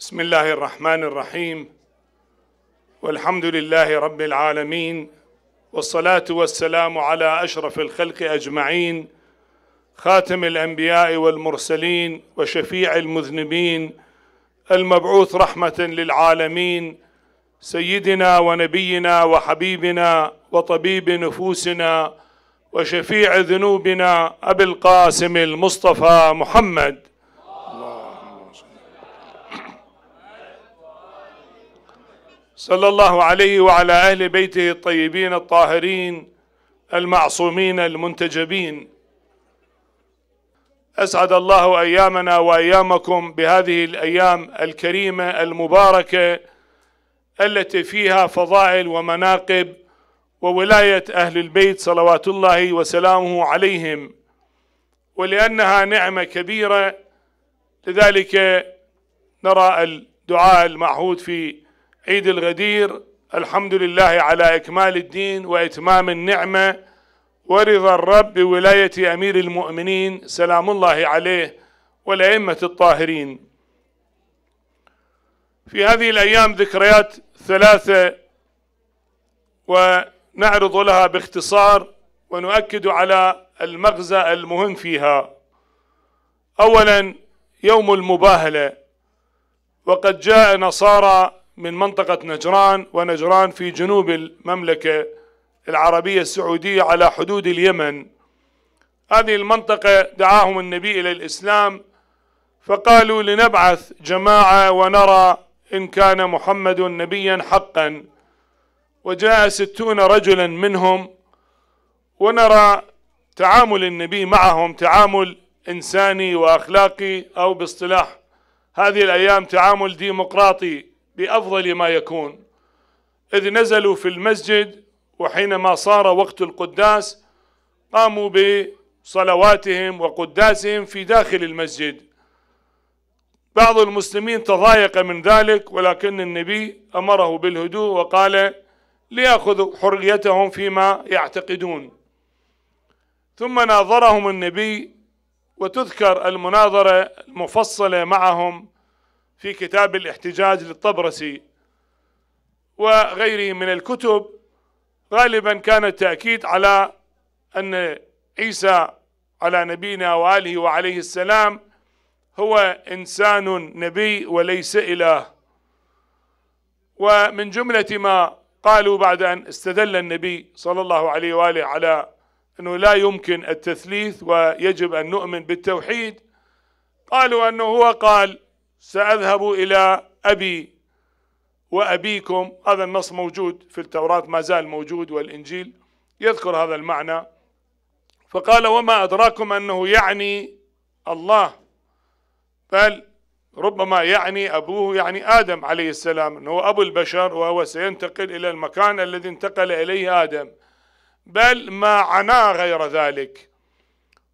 بسم الله الرحمن الرحيم والحمد لله رب العالمين والصلاة والسلام على أشرف الخلق أجمعين خاتم الأنبياء والمرسلين وشفيع المذنبين المبعوث رحمة للعالمين سيدنا ونبينا وحبيبنا وطبيب نفوسنا وشفيع ذنوبنا أبي القاسم المصطفى محمد صلى الله عليه وعلى اهل بيته الطيبين الطاهرين المعصومين المنتجبين اسعد الله ايامنا وايامكم بهذه الايام الكريمه المباركه التي فيها فضائل ومناقب وولايه اهل البيت صلوات الله وسلامه عليهم ولانها نعمه كبيره لذلك نرى الدعاء المعهود في عيد الغدير الحمد لله على إكمال الدين وإتمام النعمة ورضا الرب بولاية أمير المؤمنين سلام الله عليه والأئمة الطاهرين في هذه الأيام ذكريات ثلاثة ونعرض لها باختصار ونؤكد على المغزى المهم فيها اولا يوم المباهله وقد جاء نصارى من منطقة نجران ونجران في جنوب المملكة العربية السعودية على حدود اليمن هذه المنطقة دعاهم النبي إلى الإسلام فقالوا لنبعث جماعة ونرى إن كان محمد نبيا حقا وجاء ستون رجلا منهم ونرى تعامل النبي معهم تعامل إنساني وأخلاقي أو باصطلاح هذه الأيام تعامل ديمقراطي بأفضل ما يكون إذ نزلوا في المسجد وحينما صار وقت القداس قاموا بصلواتهم وقداسهم في داخل المسجد بعض المسلمين تضايق من ذلك ولكن النبي أمره بالهدوء وقال ليأخذوا حريتهم فيما يعتقدون ثم ناظرهم النبي وتذكر المناظرة المفصلة معهم في كتاب الاحتجاج للطبرسي وغيره من الكتب غالبا كان التأكيد على أن عيسى على نبينا وآله وعليه السلام هو إنسان نبي وليس إله ومن جملة ما قالوا بعد أن استدل النبي صلى الله عليه وآله على أنه لا يمكن التثليث ويجب أن نؤمن بالتوحيد قالوا أنه هو قال سأذهب إلى أبي وأبيكم هذا النص موجود في التوراة ما زال موجود والإنجيل يذكر هذا المعنى فقال وما أدراكم أنه يعني الله بل ربما يعني أبوه يعني آدم عليه السلام أنه أبو البشر وهو سينتقل إلى المكان الذي انتقل إليه آدم بل ما عنا غير ذلك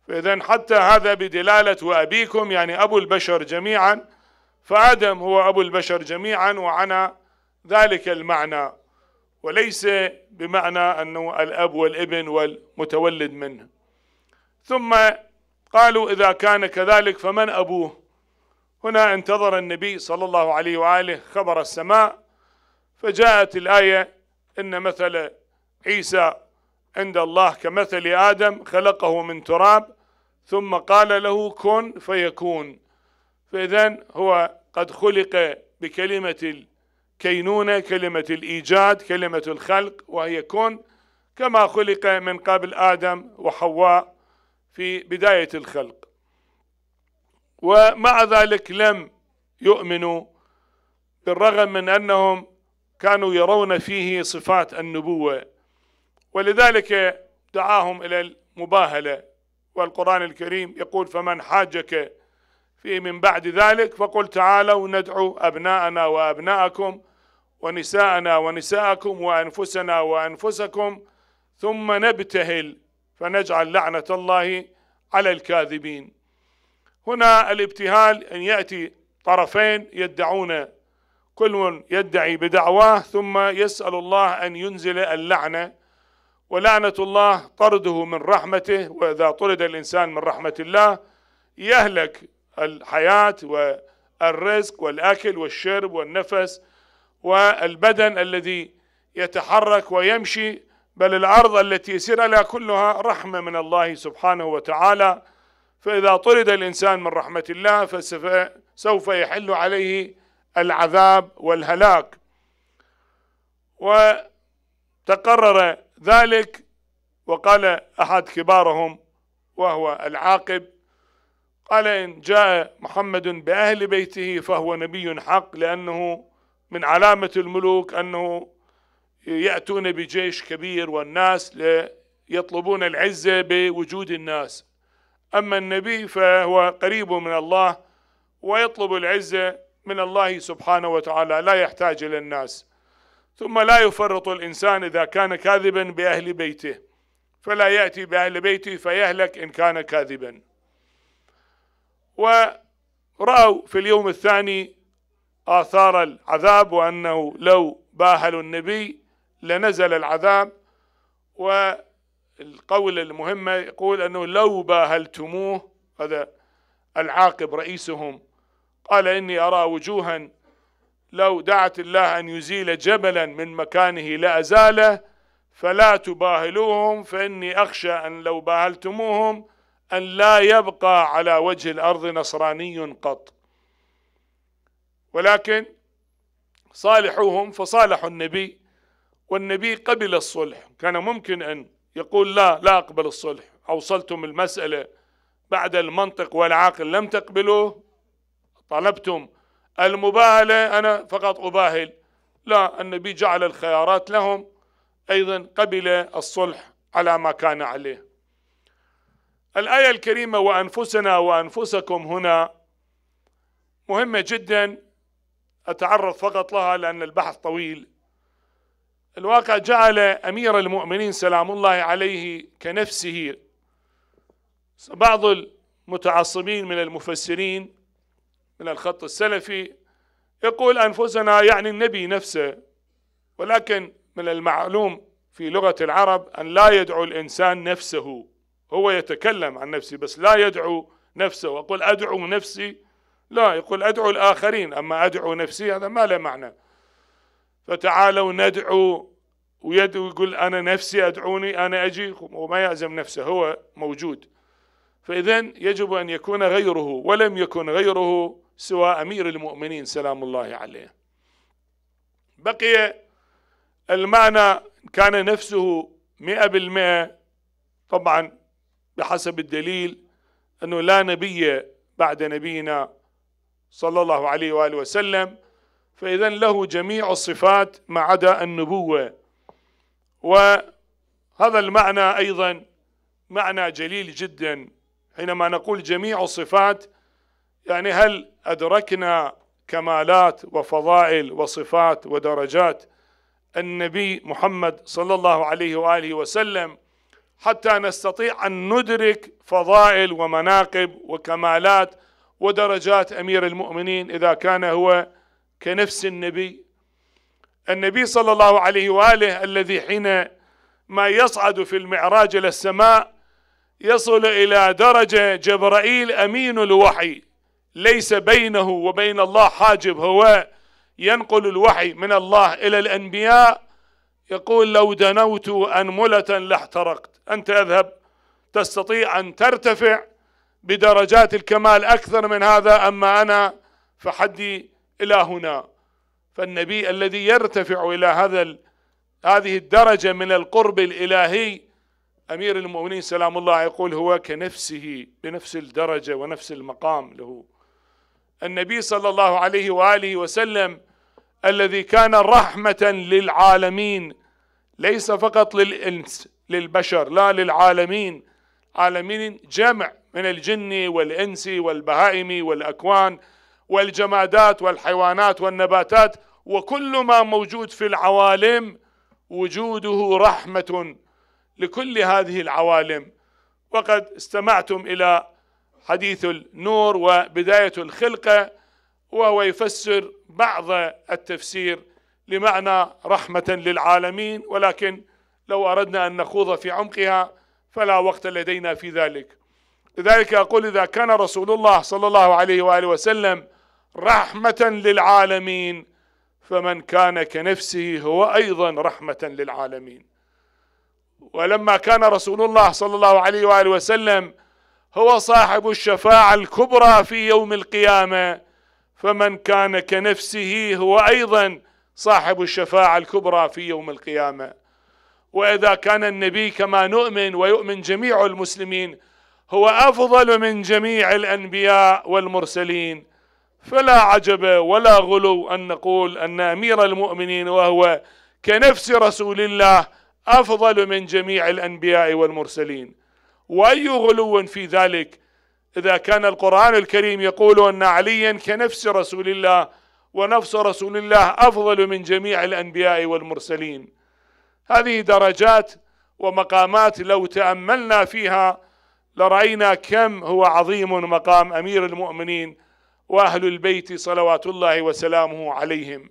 فإذا حتى هذا بدلالة وأبيكم يعني أبو البشر جميعا فآدم هو أبو البشر جميعا وعنى ذلك المعنى وليس بمعنى أنه الأب والابن والمتولد منه ثم قالوا إذا كان كذلك فمن أبوه هنا انتظر النبي صلى الله عليه وآله خبر السماء فجاءت الآية إن مثل عيسى عند الله كمثل آدم خلقه من تراب ثم قال له كن فيكون فإذا هو قد خلق بكلمة الكينونة كلمة الإيجاد كلمة الخلق وهي كن كما خلق من قبل آدم وحواء في بداية الخلق ومع ذلك لم يؤمنوا بالرغم من أنهم كانوا يرون فيه صفات النبوة ولذلك دعاهم إلى المباهلة والقرآن الكريم يقول فمن حاجك في من بعد ذلك فقل تعالوا ندعو أبناءنا وأبناءكم ونساءنا ونساءكم وأنفسنا وأنفسكم ثم نبتهل فنجعل لعنة الله على الكاذبين هنا الابتهال أن يأتي طرفين يدعون كل يدعي بدعواه ثم يسأل الله أن ينزل اللعنة ولعنة الله طرده من رحمته وإذا طرد الإنسان من رحمة الله يهلك الحياة والرزق والأكل والشرب والنفس والبدن الذي يتحرك ويمشي بل الأرض التي يسير لها كلها رحمة من الله سبحانه وتعالى فإذا طرد الإنسان من رحمة الله فسوف يحل عليه العذاب والهلاك وتقرر ذلك وقال أحد كبارهم وهو العاقب قال إن جاء محمد بأهل بيته فهو نبي حق لأنه من علامة الملوك أنه يأتون بجيش كبير والناس يطلبون العزة بوجود الناس أما النبي فهو قريب من الله ويطلب العزة من الله سبحانه وتعالى لا يحتاج إلى الناس ثم لا يفرط الإنسان إذا كان كاذبا بأهل بيته فلا يأتي بأهل بيته فيهلك إن كان كاذبا ورأوا في اليوم الثاني آثار العذاب وأنه لو باهلوا النبي لنزل العذاب والقول المهمة يقول أنه لو باهلتموه هذا العاقب رئيسهم قال إني أرى وجوها لو دعت الله أن يزيل جبلا من مكانه لأزاله فلا تباهلوهم فإني أخشى أن لو باهلتموهم أن لا يبقى على وجه الأرض نصراني قط ولكن صالحوهم فصالحوا النبي والنبي قبل الصلح كان ممكن أن يقول لا لا أقبل الصلح أوصلتم المسألة بعد المنطق والعاقل لم تقبلوه طلبتم المباهلة أنا فقط أباهل لا النبي جعل الخيارات لهم أيضا قبل الصلح على ما كان عليه الآية الكريمة وأنفسنا وأنفسكم هنا مهمة جدا أتعرض فقط لها لأن البحث طويل الواقع جعل أمير المؤمنين سلام الله عليه كنفسه بعض المتعصبين من المفسرين من الخط السلفي يقول أنفسنا يعني النبي نفسه ولكن من المعلوم في لغة العرب أن لا يدعو الإنسان نفسه هو يتكلم عن نفسه بس لا يدعو نفسه واقول أدعو نفسي لا يقول أدعو الآخرين أما أدعو نفسي هذا ما له معنى فتعالوا ندعو ويدعو يقول أنا نفسي أدعوني أنا أجي وما يعزم نفسه هو موجود فإذا يجب أن يكون غيره ولم يكن غيره سوى أمير المؤمنين سلام الله عليه بقي المعنى كان نفسه مئة بالمئة طبعا بحسب الدليل أنه لا نبي بعد نبينا صلى الله عليه وآله وسلم فإذا له جميع الصفات ما عدا النبوة وهذا المعنى أيضا معنى جليل جدا حينما نقول جميع الصفات يعني هل أدركنا كمالات وفضائل وصفات ودرجات النبي محمد صلى الله عليه وآله وسلم حتى نستطيع ان ندرك فضائل ومناقب وكمالات ودرجات امير المؤمنين اذا كان هو كنفس النبي النبي صلى الله عليه واله الذي حين ما يصعد في المعراج الى السماء يصل الى درجه جبرائيل امين الوحي ليس بينه وبين الله حاجب هو ينقل الوحي من الله الى الانبياء يقول لو دنوت أنملة لاحترقت أنت اذهب تستطيع أن ترتفع بدرجات الكمال أكثر من هذا أما أنا فحدي إلى هنا فالنبي الذي يرتفع إلى هذا هذه الدرجة من القرب الإلهي أمير المؤمنين سلام الله يقول هو كنفسه بنفس الدرجة ونفس المقام له النبي صلى الله عليه وآله وسلم الذي كان رحمة للعالمين ليس فقط للإنس للبشر لا للعالمين عالمين جمع من الجن والإنس والبهائم والأكوان والجمادات والحيوانات والنباتات وكل ما موجود في العوالم وجوده رحمة لكل هذه العوالم وقد استمعتم إلى حديث النور وبداية الخلقة وهو يفسر بعض التفسير لمعنى رحمة للعالمين ولكن لو أردنا أن نخوض في عمقها فلا وقت لدينا في ذلك لذلك أقول إذا كان رسول الله صلى الله عليه وآله وسلم رحمة للعالمين فمن كان كنفسه هو أيضا رحمة للعالمين ولما كان رسول الله صلى الله عليه وآله وسلم هو صاحب الشفاعة الكبرى في يوم القيامة فمن كان كنفسه هو ايضا صاحب الشفاعه الكبرى في يوم القيامه واذا كان النبي كما نؤمن ويؤمن جميع المسلمين هو افضل من جميع الانبياء والمرسلين فلا عجب ولا غلو ان نقول ان امير المؤمنين وهو كنفس رسول الله افضل من جميع الانبياء والمرسلين واي غلو في ذلك إذا كان القرآن الكريم يقول أن عليا كنفس رسول الله ونفس رسول الله أفضل من جميع الأنبياء والمرسلين هذه درجات ومقامات لو تأملنا فيها لرأينا كم هو عظيم مقام أمير المؤمنين وأهل البيت صلوات الله وسلامه عليهم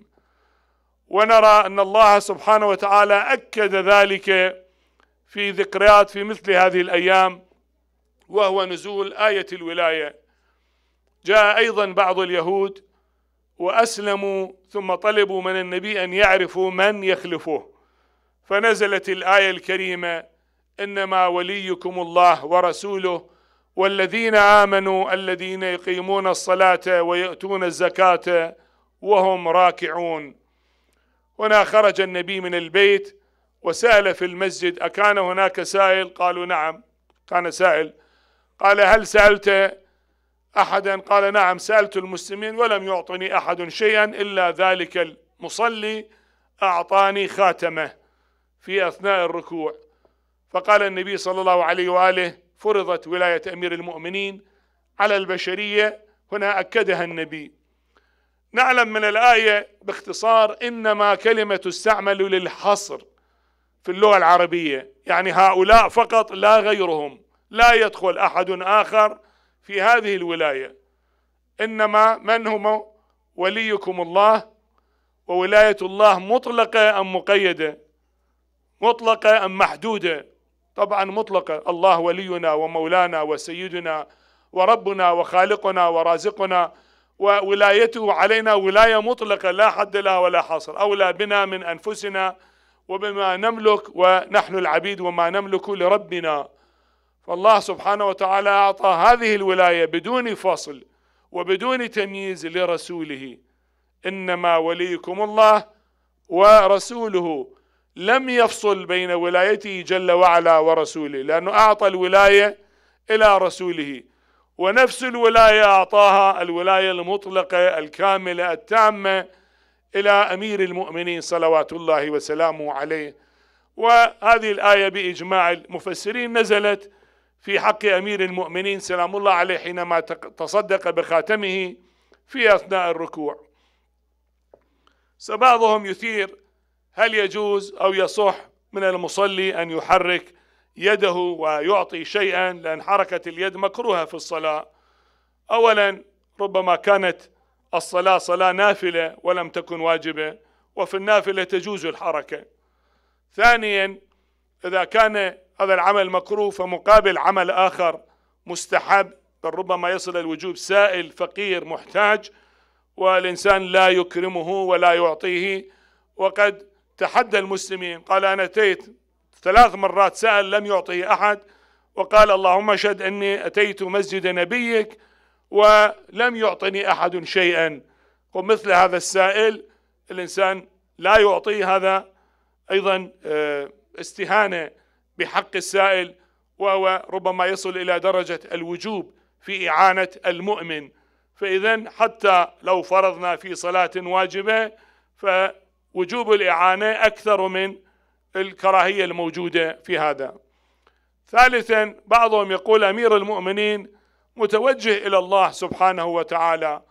ونرى أن الله سبحانه وتعالى أكد ذلك في ذكريات في مثل هذه الأيام وهو نزول آية الولاية جاء أيضا بعض اليهود وأسلموا ثم طلبوا من النبي أن يعرفوا من يخلفه فنزلت الآية الكريمة إنما وليكم الله ورسوله والذين آمنوا الذين يقيمون الصلاة ويؤتون الزكاة وهم راكعون هنا خرج النبي من البيت وسأل في المسجد أكان هناك سائل قالوا نعم كان سائل قال هل سألت أحدا قال نعم سألت المسلمين ولم يعطني أحد شيئا إلا ذلك المصلي أعطاني خاتمه في أثناء الركوع فقال النبي صلى الله عليه وآله فرضت ولاية أمير المؤمنين على البشرية هنا أكدها النبي نعلم من الآية باختصار إنما كلمة تستعمل للحصر في اللغة العربية يعني هؤلاء فقط لا غيرهم لا يدخل احد اخر في هذه الولايه انما من هم وليكم الله وولايه الله مطلقه ام مقيده مطلقه ام محدوده طبعا مطلقه الله ولينا ومولانا وسيدنا وربنا وخالقنا ورازقنا وولايته علينا ولايه مطلقه لا حد لها ولا حصر اولى بنا من انفسنا وبما نملك ونحن العبيد وما نملك لربنا فالله سبحانه وتعالى أعطى هذه الولاية بدون فصل وبدون تمييز لرسوله إنما وليكم الله ورسوله لم يفصل بين ولايته جل وعلا ورسوله لأنه أعطى الولاية إلى رسوله ونفس الولاية أعطاها الولاية المطلقة الكاملة التامة إلى أمير المؤمنين صلوات الله وسلامه عليه وهذه الآية بإجماع المفسرين نزلت في حق أمير المؤمنين سلام الله عليه حينما تصدق بخاتمه في أثناء الركوع سبعضهم يثير هل يجوز أو يصح من المصلي أن يحرك يده ويعطي شيئا لأن حركة اليد مكروهة في الصلاة أولا ربما كانت الصلاة صلاة نافلة ولم تكن واجبة وفي النافلة تجوز الحركة ثانيا إذا كان هذا العمل مكروه فمقابل عمل آخر مستحب بل ربما يصل الوجوب سائل فقير محتاج والإنسان لا يكرمه ولا يعطيه وقد تحدى المسلمين قال أنا أتيت ثلاث مرات سأل لم يعطيه أحد وقال اللهم اشهد أني أتيت مسجد نبيك ولم يعطني أحد شيئا ومثل هذا السائل الإنسان لا يعطي هذا أيضا آه، استهانة بحق السائل وهو ربما يصل إلى درجة الوجوب في إعانة المؤمن فإذا حتى لو فرضنا في صلاة واجبة فوجوب الإعانة أكثر من الكراهية الموجودة في هذا ثالثا بعضهم يقول أمير المؤمنين متوجه إلى الله سبحانه وتعالى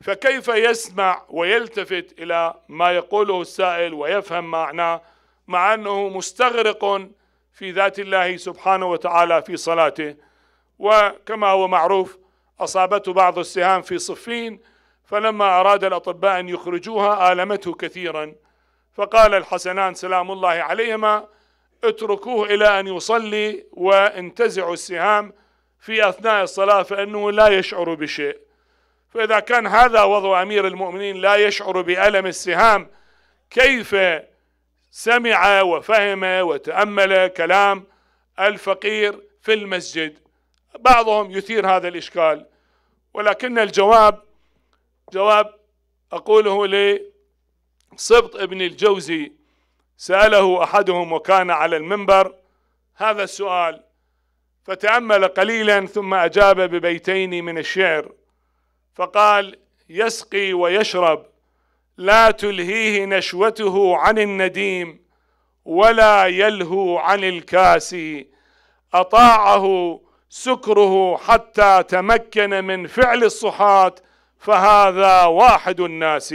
فكيف يسمع ويلتفت إلى ما يقوله السائل ويفهم معناه مع أنه مستغرق في ذات الله سبحانه وتعالى في صلاته وكما هو معروف أصابته بعض السهام في صفين فلما أراد الأطباء أن يخرجوها آلمته كثيرا فقال الحسنان سلام الله عليهما اتركوه إلى أن يصلي وانتزعوا السهام في أثناء الصلاة فإنه لا يشعر بشيء فإذا كان هذا وضع أمير المؤمنين لا يشعر بألم السهام كيف سمع وفهم وتأمل كلام الفقير في المسجد بعضهم يثير هذا الإشكال ولكن الجواب جواب أقوله لصبط ابن الجوزي سأله أحدهم وكان على المنبر هذا السؤال فتأمل قليلا ثم أجاب ببيتين من الشعر فقال يسقي ويشرب لا تلهيه نشوته عن النديم ولا يلهو عن الكاسي اطاعه سكره حتى تمكن من فعل الصحاة فهذا واحد الناس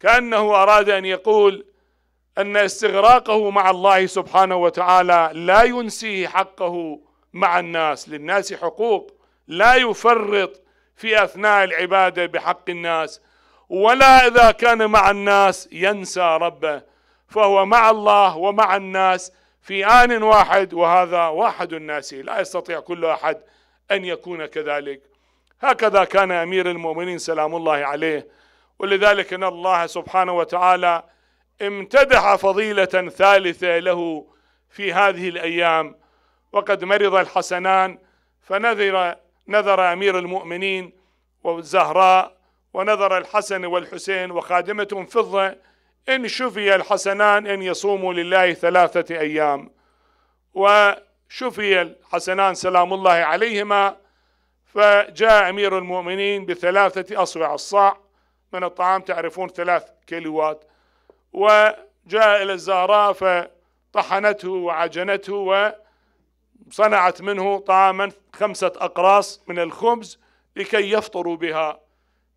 كأنه أراد أن يقول أن استغراقه مع الله سبحانه وتعالى لا ينسيه حقه مع الناس للناس حقوق لا يفرط في أثناء العبادة بحق الناس ولا إذا كان مع الناس ينسى ربه فهو مع الله ومع الناس في آن واحد وهذا واحد الناس لا يستطيع كل أحد أن يكون كذلك هكذا كان أمير المؤمنين سلام الله عليه ولذلك أن الله سبحانه وتعالى امتدح فضيلة ثالثة له في هذه الأيام وقد مرض الحسنان فنذر نذر أمير المؤمنين والزهراء ونذر الحسن والحسين وخادمة فضة إن شفي الحسنان إن يصوموا لله ثلاثة أيام وشفي الحسنان سلام الله عليهما فجاء أمير المؤمنين بثلاثة أصبع الصاع من الطعام تعرفون ثلاث كيلوات وجاء إلى الزهراء فطحنته وعجنته وصنعت منه طعاما خمسة أقراص من الخبز لكي يفطروا بها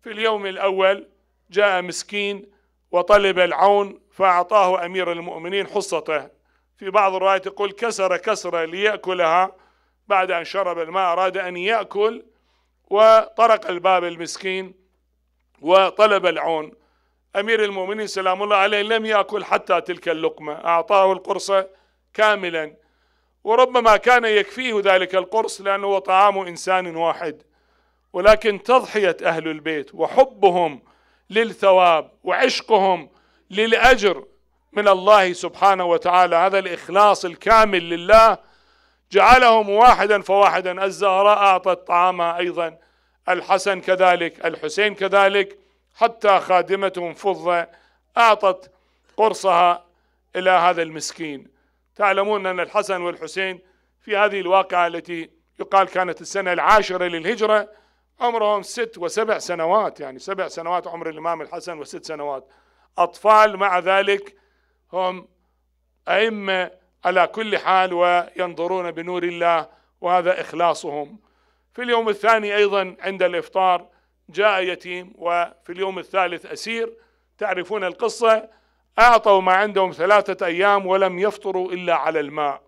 في اليوم الأول جاء مسكين وطلب العون فأعطاه أمير المؤمنين حصته في بعض الروايات يقول كسر كسرة ليأكلها بعد أن شرب الماء أراد أن يأكل وطرق الباب المسكين وطلب العون أمير المؤمنين سلام الله عليه لم يأكل حتى تلك اللقمة أعطاه القرصة كاملا وربما كان يكفيه ذلك القرص لأنه طعام إنسان واحد ولكن تضحيه اهل البيت وحبهم للثواب وعشقهم للاجر من الله سبحانه وتعالى هذا الاخلاص الكامل لله جعلهم واحدا فواحدا الزهراء اعطت طعامها ايضا الحسن كذلك الحسين كذلك حتى خادمتهم فضه اعطت قرصها الى هذا المسكين تعلمون ان الحسن والحسين في هذه الواقعه التي يقال كانت السنه العاشره للهجره عمرهم ست وسبع سنوات يعني سبع سنوات عمر الإمام الحسن وست سنوات أطفال مع ذلك هم أئمة على كل حال وينظرون بنور الله وهذا إخلاصهم في اليوم الثاني أيضا عند الإفطار جاء يتيم وفي اليوم الثالث أسير تعرفون القصة أعطوا ما عندهم ثلاثة أيام ولم يفطروا إلا على الماء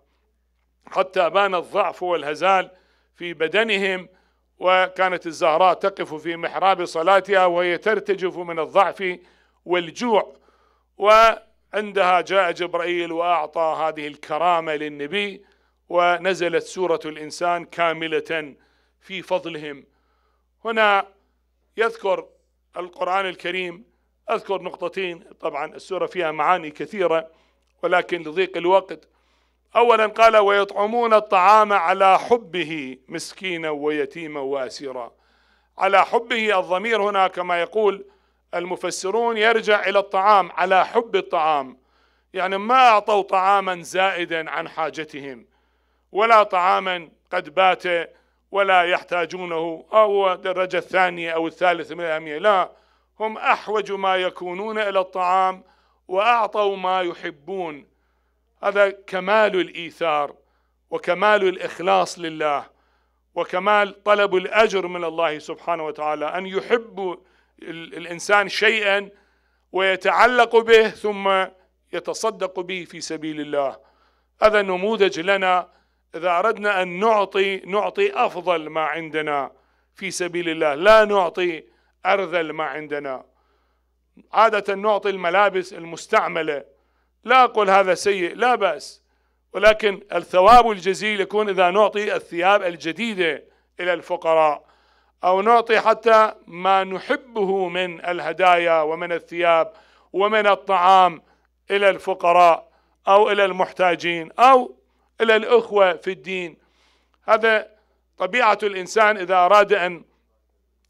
حتى بان الضعف والهزال في بدنهم وكانت الزهراء تقف في محراب صلاتها وهي ترتجف من الضعف والجوع وعندها جاء جبرائيل واعطى هذه الكرامه للنبي ونزلت سوره الانسان كامله في فضلهم هنا يذكر القران الكريم اذكر نقطتين طبعا السوره فيها معاني كثيره ولكن لضيق الوقت اولا قال ويطعمون الطعام على حبه مسكينا ويتيما واسيرا على حبه الضمير هنا كما يقول المفسرون يرجع الى الطعام على حب الطعام يعني ما اعطوا طعاما زائدا عن حاجتهم ولا طعاما قد بات ولا يحتاجونه او الدرجه الثانيه او الثالثه من الاهميه لا هم احوج ما يكونون الى الطعام واعطوا ما يحبون هذا كمال الايثار وكمال الاخلاص لله وكمال طلب الاجر من الله سبحانه وتعالى ان يحب الانسان شيئا ويتعلق به ثم يتصدق به في سبيل الله هذا نموذج لنا اذا اردنا ان نعطي نعطي افضل ما عندنا في سبيل الله لا نعطي ارذل ما عندنا عاده نعطي الملابس المستعمله لا أقول هذا سيء لا بأس ولكن الثواب الجزيل يكون إذا نعطي الثياب الجديدة إلى الفقراء أو نعطي حتى ما نحبه من الهدايا ومن الثياب ومن الطعام إلى الفقراء أو إلى المحتاجين أو إلى الأخوة في الدين هذا طبيعة الإنسان إذا أراد أن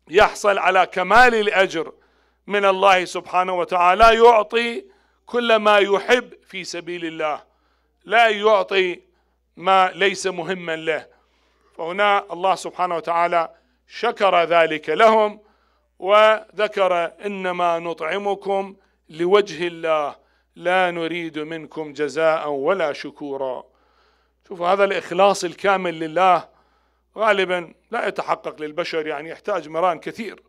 يحصل على كمال الأجر من الله سبحانه وتعالى يعطي كل ما يحب في سبيل الله لا يعطي ما ليس مهما له فهنا الله سبحانه وتعالى شكر ذلك لهم وذكر انما نطعمكم لوجه الله لا نريد منكم جزاء ولا شكورا شوفوا هذا الاخلاص الكامل لله غالبا لا يتحقق للبشر يعني يحتاج مران كثير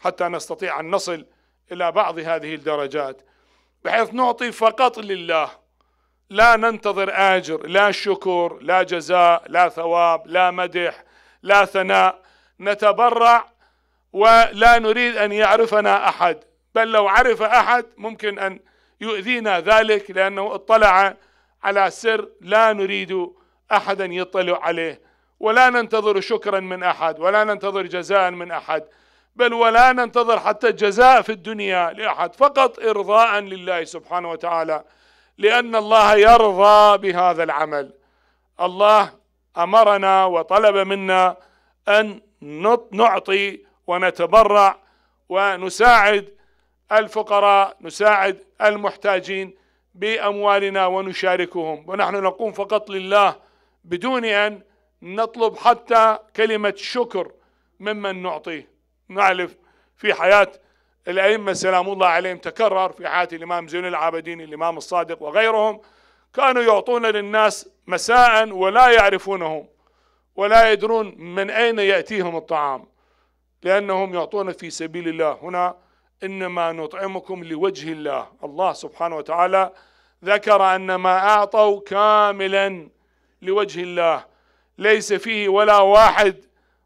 حتى نستطيع ان نصل الى بعض هذه الدرجات بحيث نعطي فقط لله لا ننتظر اجر لا شكر لا جزاء لا ثواب لا مدح لا ثناء نتبرع ولا نريد ان يعرفنا احد بل لو عرف احد ممكن ان يؤذينا ذلك لانه اطلع على سر لا نريد احدا يطلع عليه ولا ننتظر شكرا من احد ولا ننتظر جزاء من احد بل ولا ننتظر حتى جزاء في الدنيا لأحد فقط إرضاء لله سبحانه وتعالى لأن الله يرضى بهذا العمل الله أمرنا وطلب منا أن نعطي ونتبرع ونساعد الفقراء نساعد المحتاجين بأموالنا ونشاركهم ونحن نقوم فقط لله بدون أن نطلب حتى كلمة شكر ممن نعطيه نعرف في حياة الأئمة سلام الله عليهم تكرر في حياة الإمام زين العابدين الإمام الصادق وغيرهم كانوا يعطون للناس مساء ولا يعرفونهم ولا يدرون من أين يأتيهم الطعام لأنهم يعطون في سبيل الله هنا إنما نطعمكم لوجه الله الله سبحانه وتعالى ذكر أن ما أعطوا كاملا لوجه الله ليس فيه ولا واحد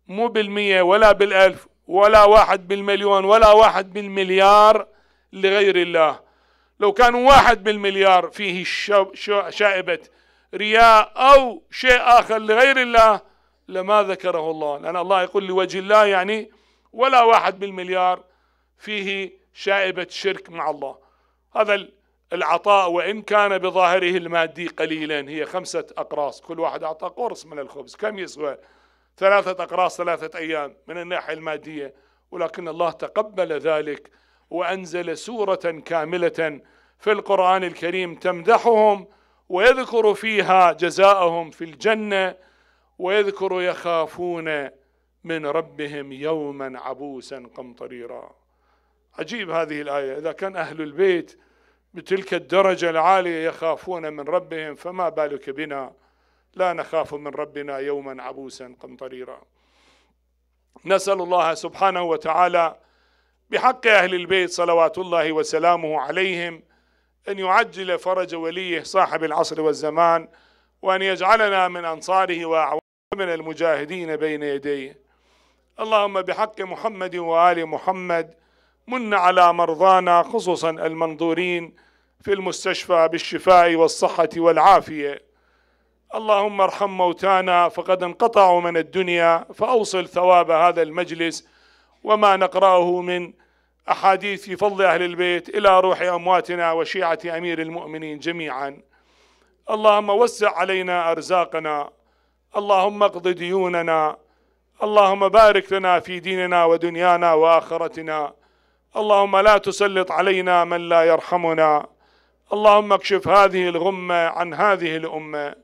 مو بالمية ولا بالألف ولا واحد بالمليون ولا واحد بالمليار لغير الله لو كان واحد بالمليار فيه شائبة رياء أو شيء آخر لغير الله لما ذكره الله لأن الله يقول لوجه الله يعني ولا واحد بالمليار فيه شائبة شرك مع الله هذا العطاء وإن كان بظاهره المادي قليلا هي خمسة أقراص كل واحد أعطى قرص من الخبز كم يسوى ثلاثة أقراص ثلاثة أيام من الناحية المادية ولكن الله تقبل ذلك وأنزل سورة كاملة في القرآن الكريم تمدحهم ويذكر فيها جزاءهم في الجنة ويذكر يخافون من ربهم يوما عبوسا قمطريرا عجيب هذه الآية إذا كان أهل البيت بتلك الدرجة العالية يخافون من ربهم فما بالك بنا لا نخاف من ربنا يوما عبوسا قمطريرا نسال الله سبحانه وتعالى بحق اهل البيت صلوات الله وسلامه عليهم ان يعجل فرج وليه صاحب العصر والزمان وان يجعلنا من انصاره واعوانه من المجاهدين بين يديه اللهم بحق محمد وال محمد من على مرضانا خصوصا المنظورين في المستشفى بالشفاء والصحه والعافيه اللهم ارحم موتانا فقد انقطعوا من الدنيا فأوصل ثواب هذا المجلس وما نقرأه من أحاديث في فضل أهل البيت إلى روح أمواتنا وشيعة أمير المؤمنين جميعا اللهم وسع علينا أرزاقنا اللهم اقض ديوننا اللهم بارك لنا في ديننا ودنيانا وآخرتنا اللهم لا تسلط علينا من لا يرحمنا اللهم اكشف هذه الغمة عن هذه الأمة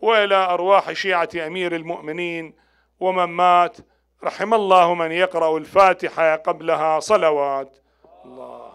والى ارواح شيعه امير المؤمنين ومن مات رحم الله من يقرا الفاتحه قبلها صلوات الله